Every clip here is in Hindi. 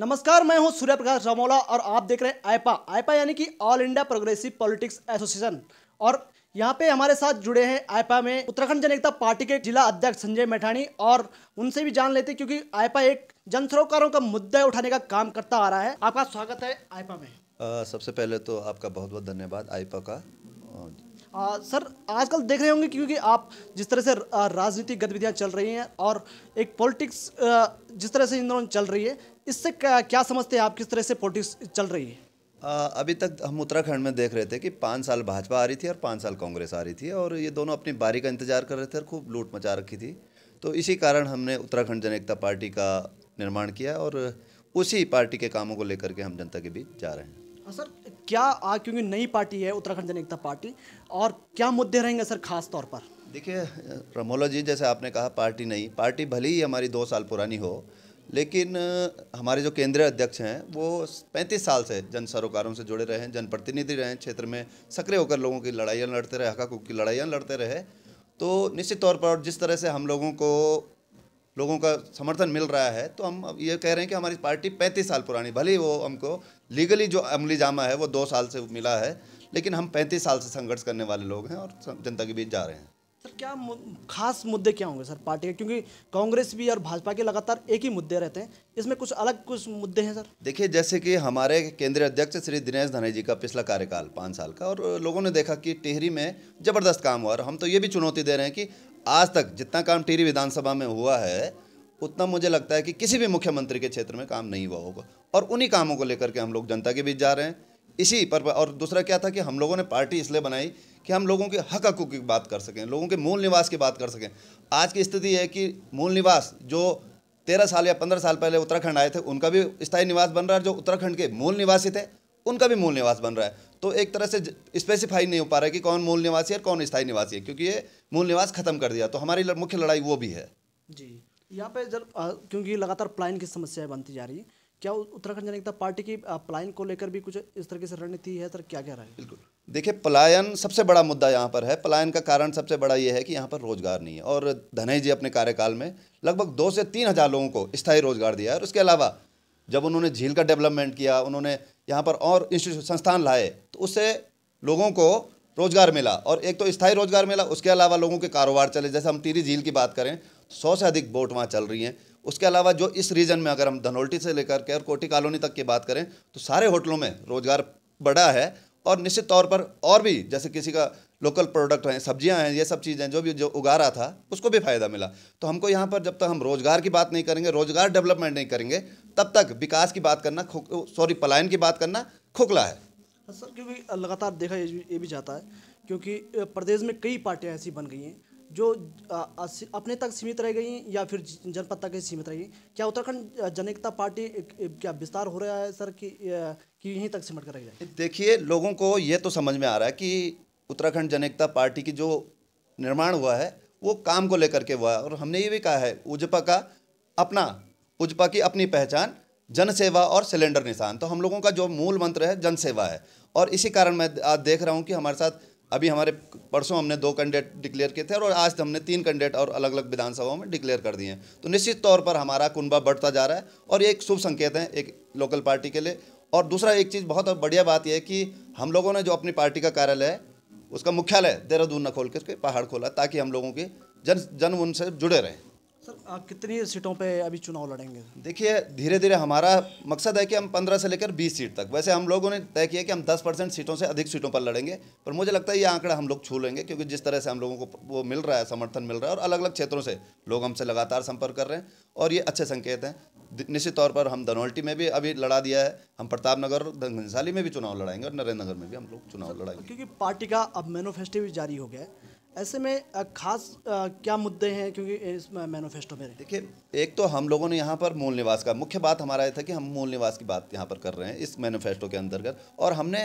नमस्कार मैं हूं सूर्य प्रकाश रमोला और आप देख रहे हैं आयपा आयपा यानी कि all India progressive politics association और यहाँ पे हमारे साथ जुड़े हैं आयपा में उत्तराखंड जनता पार्टी के जिला अध्यक्ष संजय मेठानी और उनसे भी जान लेते क्योंकि आयपा एक जन सरोकारों का मुद्दा उठाने का काम करता आ रहा है आपका स्वागत है आयपा में आ, सबसे पहले तो आपका बहुत बहुत धन्यवाद आयपा का आ, सर आजकल देख रहे होंगे क्योंकि आप जिस तरह से राजनीतिक गतिविधियां चल रही हैं और एक पॉलिटिक्स जिस तरह से इन दोनों चल रही है इससे क्या समझते हैं आप किस तरह से पॉलिटिक्स चल रही है अभी तक हम उत्तराखंड में देख रहे थे कि पाँच साल भाजपा आ रही थी और पाँच साल कांग्रेस आ रही थी और ये दोनों अपनी बारी का इंतजार कर रहे थे और खूब लूट मचा रखी थी तो इसी कारण हमने उत्तराखंड जन एकता पार्टी का निर्माण किया और उसी पार्टी के कामों को लेकर के हम जनता के बीच जा रहे हैं हाँ सर क्या आ क्योंकि नई पार्टी है उत्तराखंड जन एकता पार्टी और क्या मुद्दे रहेंगे सर खास तौर पर देखिए रमोला जी जैसे आपने कहा पार्टी नहीं पार्टी भले ही हमारी दो साल पुरानी हो लेकिन हमारे जो केंद्रीय अध्यक्ष हैं वो 35 साल से जन सरोकारों से जुड़े रहे हैं जनप्रतिनिधि रहे हैं क्षेत्र में सक्रिय होकर लोगों की लड़ाइयाँ लड़ते रहे हका की लड़ाइयाँ लड़ते रहे तो निश्चित तौर पर जिस तरह से हम लोगों को लोगों का समर्थन मिल रहा है तो हम ये कह रहे हैं कि हमारी पार्टी पैंतीस साल पुरानी भले ही वो हमको लीगली जो अमली जामा है वो दो साल से मिला है लेकिन हम पैंतीस साल से संघर्ष करने वाले लोग हैं और जनता के बीच जा रहे हैं सर क्या मुद, खास मुद्दे क्या होंगे सर पार्टी के क्योंकि कांग्रेस भी और भाजपा के लगातार एक ही मुद्दे रहते हैं इसमें कुछ अलग कुछ मुद्दे हैं सर देखिए जैसे कि हमारे केंद्रीय अध्यक्ष श्री दिनेश धने जी का पिछला कार्यकाल पाँच साल का और लोगों ने देखा कि टिहरी में ज़बरदस्त काम हुआ और हम तो ये भी चुनौती दे रहे हैं कि आज तक जितना काम टिहरी विधानसभा में हुआ है उतना मुझे लगता है कि किसी भी मुख्यमंत्री के क्षेत्र में काम नहीं हुआ होगा और उन्हीं कामों को लेकर के हम लोग जनता के बीच जा रहे हैं इसी पर और दूसरा क्या था कि हम लोगों ने पार्टी इसलिए बनाई कि हम लोगों के हक हकूक की बात कर सकें लोगों के मूल निवास की बात कर सकें आज की स्थिति है कि मूल निवास जो तेरह साल या पंद्रह साल पहले उत्तराखंड आए थे उनका भी स्थायी निवास बन रहा है जो उत्तराखंड के मूल निवासी थे उनका भी मूल निवास बन रहा है तो एक तरह से स्पेसिफाई नहीं हो पा रहा है कि कौन मूल निवासी है और कौन स्थायी निवासी है क्योंकि ये मूल निवास खत्म कर दिया तो हमारी मुख्य लड़ाई वो भी है जी यहाँ पे जब क्योंकि लगातार प्लाइन की समस्याएं बनती जा रही है क्या उत्तराखंड जनता पार्टी की पलायन को लेकर भी कुछ इस तरीके से रणनीति है सर क्या कह रहा है बिल्कुल देखिए पलायन सबसे बड़ा मुद्दा यहाँ पर है पलायन का कारण सबसे बड़ा ये है कि यहाँ पर रोजगार नहीं है और धनई जी अपने कार्यकाल में लगभग दो से तीन हज़ार लोगों को स्थायी रोजगार दिया है और उसके अलावा जब उन्होंने झील का डेवलपमेंट किया उन्होंने यहाँ पर और इंस्टीट्यूट संस्थान लाए तो उससे लोगों को रोजगार मिला और एक तो स्थायी रोजगार मिला उसके अलावा लोगों के कारोबार चले जैसे हम टीरी झील की बात करें सौ से अधिक बोट वहाँ चल रही हैं उसके अलावा जो इस रीजन में अगर हम धनोल्टी से लेकर के और कोटी कॉलोनी तक की बात करें तो सारे होटलों में रोज़गार बढ़ा है और निश्चित तौर पर और भी जैसे किसी का लोकल प्रोडक्ट हैं सब्जियां हैं ये सब चीज़ें जो भी जो उगा रहा था उसको भी फ़ायदा मिला तो हमको यहाँ पर जब तक हम रोज़गार की बात नहीं करेंगे रोज़गार डेवलपमेंट नहीं करेंगे तब तक विकास की बात करना सॉरी पलायन की बात करना खोखला है हाँ सर क्योंकि लगातार देखा ये भी जाता है क्योंकि प्रदेश में कई पार्टियाँ ऐसी बन गई हैं जो अपने तक सीमित रह गई या फिर जनपद तक ही सीमित गई क्या उत्तराखंड जनता पार्टी क्या विस्तार हो रहा है सर कि कि यहीं तक सिमट कर रही है देखिए लोगों को ये तो समझ में आ रहा है कि उत्तराखंड जनता पार्टी की जो निर्माण हुआ है वो काम को लेकर के हुआ है और हमने ये भी कहा है उजपा का अपना उजपा की अपनी पहचान जनसेवा और सिलेंडर निशान तो हम लोगों का जो मूल मंत्र है जनसेवा है और इसी कारण मैं आज देख रहा हूँ कि हमारे साथ अभी हमारे परसों हमने दो कैंडिडेट डिक्लेयर किए थे और आज तो हमने तीन कैंडिडेट और अलग अलग विधानसभाओं में डिक्लेयर कर दिए हैं तो निश्चित तौर पर हमारा कुनबा बढ़ता जा रहा है और ये एक शुभ संकेत है एक लोकल पार्टी के लिए और दूसरा एक चीज़ बहुत बढ़िया बात यह है कि हम लोगों ने जो अपनी पार्टी का कार्यालय है उसका मुख्यालय देहरादून न खोल करके पहाड़ खोला ताकि हम लोगों की जन जन उनसे जुड़े रहें सर आप कितनी सीटों पे अभी चुनाव लड़ेंगे देखिए धीरे धीरे हमारा मकसद है कि हम 15 से लेकर 20 सीट तक वैसे हम लोगों ने तय किया कि हम 10 परसेंट सीटों से अधिक सीटों पर लड़ेंगे पर मुझे लगता है ये आंकड़ा हम लोग छू लेंगे क्योंकि जिस तरह से हम लोगों को वो मिल रहा है समर्थन मिल रहा है और अलग अलग क्षेत्रों से लोग हमसे लगातार संपर्क कर रहे हैं और ये अच्छे संकेत हैं निश्चित तौर पर हम धनौल्टी में भी अभी लड़ा दिया है हम प्रताप नगर और घनसाली में भी चुनाव लड़ाएंगे और नरेंद्र नगर में भी हम लोग चुनाव लड़ाएंगे क्योंकि पार्टी का अब मैनोफेस्टो भी जारी हो गया है ऐसे में खास क्या मुद्दे हैं क्योंकि इस मैनोफेस्टो में देखिए एक तो हम लोगों ने यहाँ पर मूल निवास का मुख्य बात हमारा ये था कि हम मूल निवास की बात यहाँ पर कर रहे हैं इस मैनोफेस्टो के अंतर्गत और हमने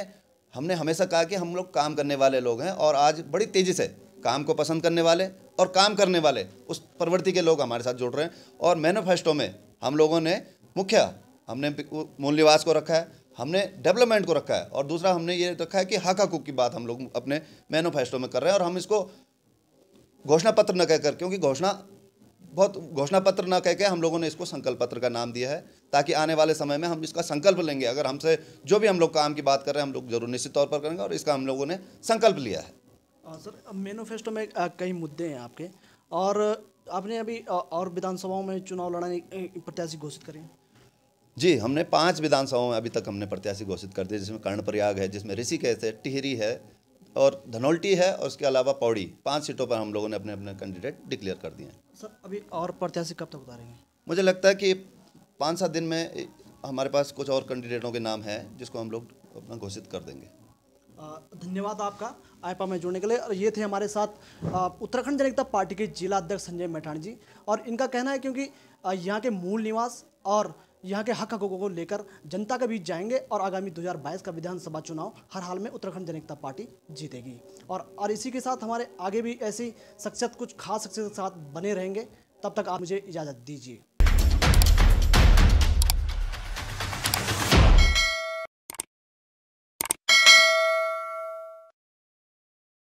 हमने हमेशा कहा कि हम लोग काम करने वाले लोग हैं और आज बड़ी तेज़ी से काम को पसंद करने वाले और काम करने वाले उस प्रवृत्ति के लोग हमारे साथ जुड़ रहे हैं और मैनोफेस्टो में हम लोगों ने मुख्य हमने मूल निवास को रखा है हमने डेवलपमेंट को रखा है और दूसरा हमने ये रखा है कि हक हकूक की बात हम लोग अपने मैनोफेस्टो में कर रहे हैं और हम इसको घोषणा पत्र न कहकर क्योंकि घोषणा बहुत घोषणा पत्र न कह हम लोगों ने इसको संकल्प पत्र का नाम दिया है ताकि आने वाले समय में हम इसका संकल्प लेंगे अगर हमसे जो भी हम लोग काम की बात कर रहे हैं हम लोग जरूर निश्चित तौर पर करेंगे और इसका हम लोगों ने संकल्प लिया है आ, सर मैनोफेस्टो में कई मुद्दे हैं आपके और आपने अभी और विधानसभाओं में चुनाव लड़ाने प्रत्याशी घोषित करें जी हमने पाँच विधानसभाओं में अभी तक हमने प्रत्याशी घोषित कर दिए जिसमें कर्णप्रयाग है जिसमें ऋषिकेश है टिहरी है और धनौल्टी है और उसके अलावा पौड़ी पाँच सीटों पर हम लोगों ने अपने अपने कैंडिडेट डिक्लेयर कर दिए हैं सर अभी और प्रत्याशी कब तक उतारेंगे मुझे लगता है कि पाँच सात दिन में हमारे पास कुछ और कैंडिडेटों के नाम हैं जिसको हम लोग अपना घोषित कर देंगे धन्यवाद आपका आईपा में जुड़ने के लिए और ये थे हमारे साथ उत्तराखंड जनता पार्टी के जिला अध्यक्ष संजय मैठाणी जी और इनका कहना है क्योंकि यहाँ के मूल निवास और यहाँ के हक हकों को लेकर जनता के बीच जाएंगे और आगामी 2022 का विधानसभा चुनाव हर हाल में उत्तराखंड जनता पार्टी जीतेगी और और इसी के साथ हमारे आगे भी ऐसी शख्सियत कुछ खास शख्सियत के साथ बने रहेंगे तब तक आप मुझे इजाज़त दीजिए